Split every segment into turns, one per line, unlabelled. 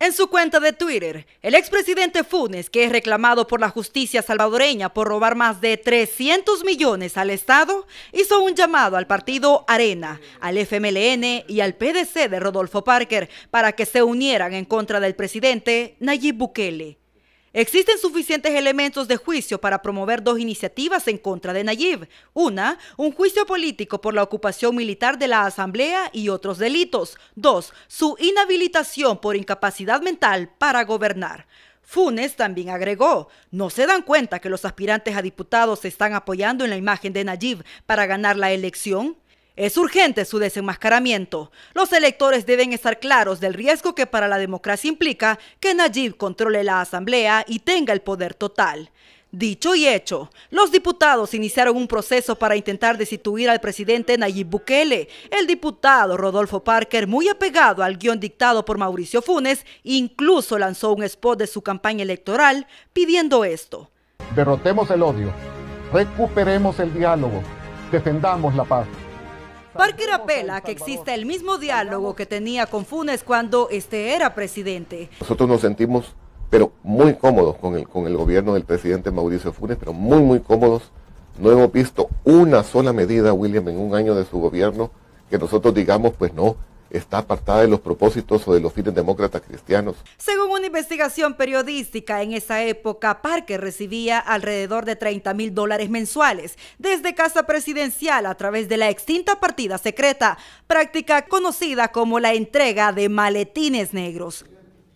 En su cuenta de Twitter, el expresidente Funes, que es reclamado por la justicia salvadoreña por robar más de 300 millones al Estado, hizo un llamado al partido Arena, al FMLN y al PDC de Rodolfo Parker para que se unieran en contra del presidente Nayib Bukele. Existen suficientes elementos de juicio para promover dos iniciativas en contra de Nayib. Una, un juicio político por la ocupación militar de la Asamblea y otros delitos. Dos, su inhabilitación por incapacidad mental para gobernar. Funes también agregó, no se dan cuenta que los aspirantes a diputados se están apoyando en la imagen de Nayib para ganar la elección. Es urgente su desenmascaramiento. Los electores deben estar claros del riesgo que para la democracia implica que Nayib controle la Asamblea y tenga el poder total. Dicho y hecho, los diputados iniciaron un proceso para intentar destituir al presidente Nayib Bukele. El diputado Rodolfo Parker, muy apegado al guión dictado por Mauricio Funes, incluso lanzó un spot de su campaña electoral pidiendo esto.
Derrotemos el odio, recuperemos el diálogo, defendamos la paz.
Parker apela que exista el mismo diálogo que tenía con Funes cuando este era presidente.
Nosotros nos sentimos, pero muy cómodos con el, con el gobierno del presidente Mauricio Funes, pero muy, muy cómodos. No hemos visto una sola medida, William, en un año de su gobierno que nosotros digamos, pues no, está apartada de los propósitos o de los fines demócratas cristianos.
Según una investigación periodística, en esa época Parker recibía alrededor de 30 mil dólares mensuales desde Casa Presidencial a través de la extinta partida secreta, práctica conocida como la entrega de maletines negros.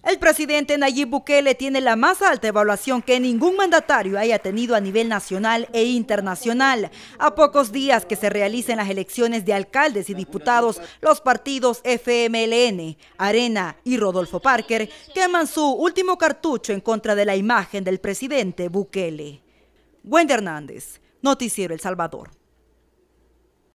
El presidente Nayib Bukele tiene la más alta evaluación que ningún mandatario haya tenido a nivel nacional e internacional. A pocos días que se realicen las elecciones de alcaldes y diputados, los partidos FMLN, Arena y Rodolfo Parker queman su último cartucho en contra de la imagen del presidente Bukele. Wendy Hernández, Noticiero El Salvador.